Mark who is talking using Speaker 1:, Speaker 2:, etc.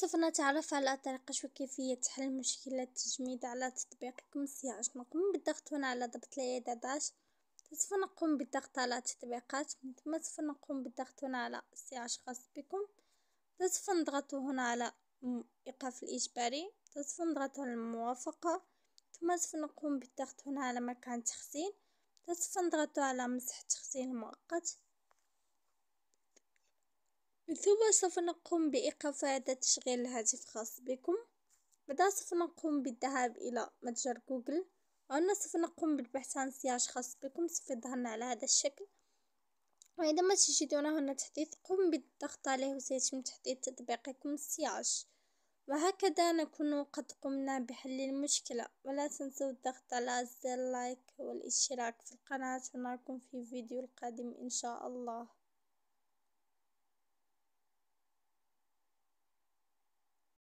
Speaker 1: سوف نتعرف على طريقة وكيفية حل مشكلة تجميد على تطبيقكم سياج نقوم بالضغط هنا على ضبط الإعدادات سوف نقوم بالضغط على تطبيقات من ثم سوف نقوم بالضغط هنا على سياج خاص بكم سوف نضغط هنا على ايقاف الاجباري سوف نضغط على الموافقة ثم سوف نقوم بالضغط هنا على مكان تخزين سوف نضغط على مسح التخزين المؤقت من ثم سوف نقوم بإيقاف هذا تشغيل الهاتف خاص بكم بعدها سوف نقوم بالذهاب إلى متجر جوجل وهنا سوف نقوم بالبحث عن سياج خاص بكم سوف يظهر على هذا الشكل وإذا ما تجدون هنا تحديث قم بالضغط عليه وسيتم تحديث تطبيقكم السياج وهكذا نكون قد قمنا بحل المشكلة ولا تنسوا الضغط على زر لايك والاشتراك في القناة ونراكم في فيديو القادم إن شاء الله